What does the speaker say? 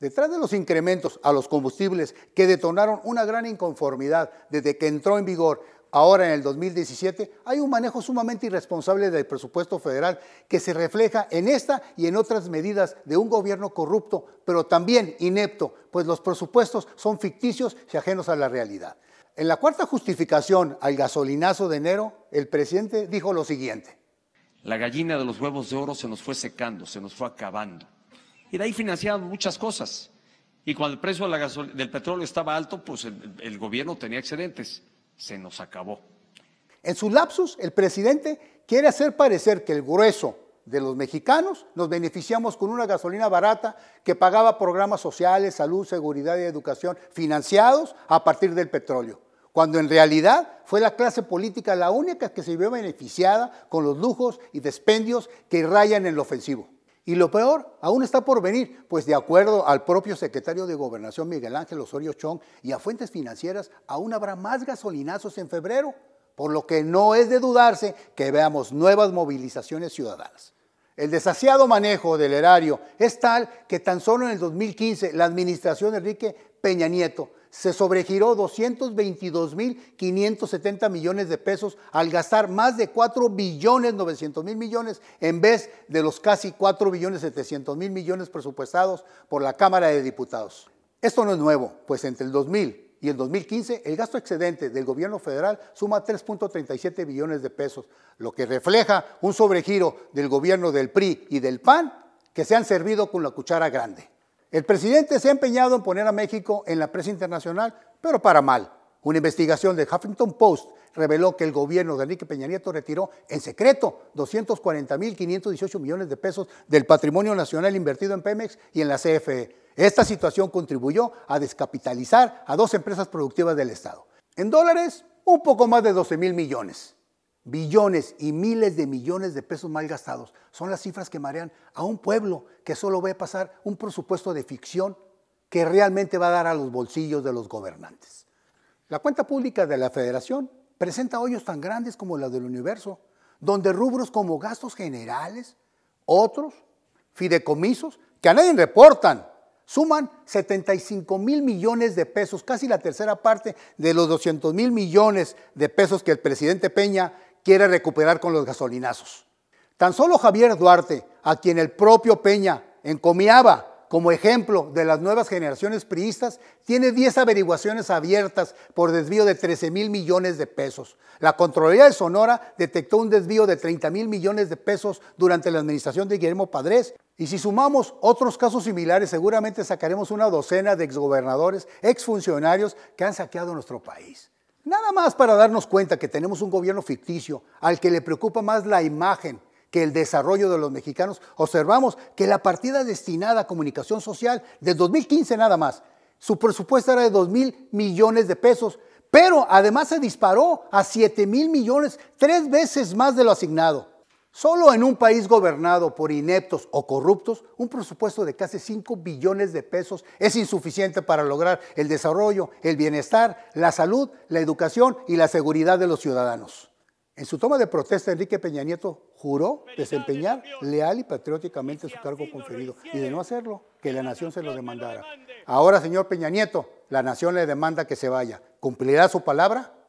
Detrás de los incrementos a los combustibles que detonaron una gran inconformidad desde que entró en vigor ahora en el 2017, hay un manejo sumamente irresponsable del presupuesto federal que se refleja en esta y en otras medidas de un gobierno corrupto, pero también inepto, pues los presupuestos son ficticios y ajenos a la realidad. En la cuarta justificación al gasolinazo de enero, el presidente dijo lo siguiente. La gallina de los huevos de oro se nos fue secando, se nos fue acabando y de ahí financiaban muchas cosas. Y cuando el precio del petróleo estaba alto, pues el, gobierno tenía excedentes. Se nos acabó. En sus lapsus, el presidente quiere hacer parecer que el grueso de los mexicanos nos beneficiamos con una gasolina barata que pagaba programas sociales, salud, seguridad y educación financiados a partir del petróleo, cuando en realidad fue la clase política la única que se vio beneficiada con los lujos y despendios que rayan en lo ofensivo. Y lo peor, aún está por venir, pues de acuerdo al propio secretario de Gobernación Miguel Ángel Osorio Chong y a fuentes financieras, aún habrá más gasolinazos en febrero, por lo que no es de dudarse que veamos nuevas movilizaciones ciudadanas. El desasiado manejo del erario es tal que tan solo en el 2015 la administración Enrique Peña Nieto se sobregiró 222.570 millones de pesos al gastar más de 4 billones 900 mil millones en vez de los casi 4 billones 700 mil millones presupuestados por la Cámara de Diputados. Esto no es nuevo, pues entre el 2000 y el 2015 el gasto excedente del gobierno federal suma 3.37 billones de pesos, lo que refleja un sobregiro del gobierno del PRI y del PAN que se han servido con la cuchara grande. El presidente se ha empeñado en poner a México en la prensa internacional, pero para mal. Una investigación del Huffington Post reveló que el gobierno de Enrique Peña Nieto retiró en secreto 240.518 millones de pesos del patrimonio nacional invertido en Pemex y en la CFE. Esta situación contribuyó a descapitalizar a dos empresas productivas del Estado. En dólares, un poco más de 12 mil millones billones y miles de millones de pesos mal gastados. Son las cifras que marean a un pueblo que solo ve pasar un presupuesto de ficción que realmente va a dar a los bolsillos de los gobernantes. La cuenta pública de la Federación presenta hoyos tan grandes como los del universo, donde rubros como gastos generales, otros, fideicomisos, que a nadie reportan, suman 75 mil millones de pesos, casi la tercera parte de los 200 mil millones de pesos que el presidente Peña quiere recuperar con los gasolinazos. Tan solo Javier Duarte, a quien el propio Peña encomiaba como ejemplo de las nuevas generaciones priistas, tiene 10 averiguaciones abiertas por desvío de 13 mil millones de pesos. La Contraloría de Sonora detectó un desvío de 30 mil millones de pesos durante la administración de Guillermo Padrés. Y si sumamos otros casos similares, seguramente sacaremos una docena de exgobernadores, exfuncionarios que han saqueado nuestro país. Nada más para darnos cuenta que tenemos un gobierno ficticio al que le preocupa más la imagen que el desarrollo de los mexicanos, observamos que la partida destinada a comunicación social de 2015 nada más, su presupuesto era de 2 mil millones de pesos, pero además se disparó a 7 mil millones, tres veces más de lo asignado. Solo en un país gobernado por ineptos o corruptos, un presupuesto de casi 5 billones de pesos es insuficiente para lograr el desarrollo, el bienestar, la salud, la educación y la seguridad de los ciudadanos. En su toma de protesta, Enrique Peña Nieto juró desempeñar leal y patrióticamente su cargo conferido y de no hacerlo, que la nación se lo demandara. Ahora, señor Peña Nieto, la nación le demanda que se vaya. ¿Cumplirá su palabra?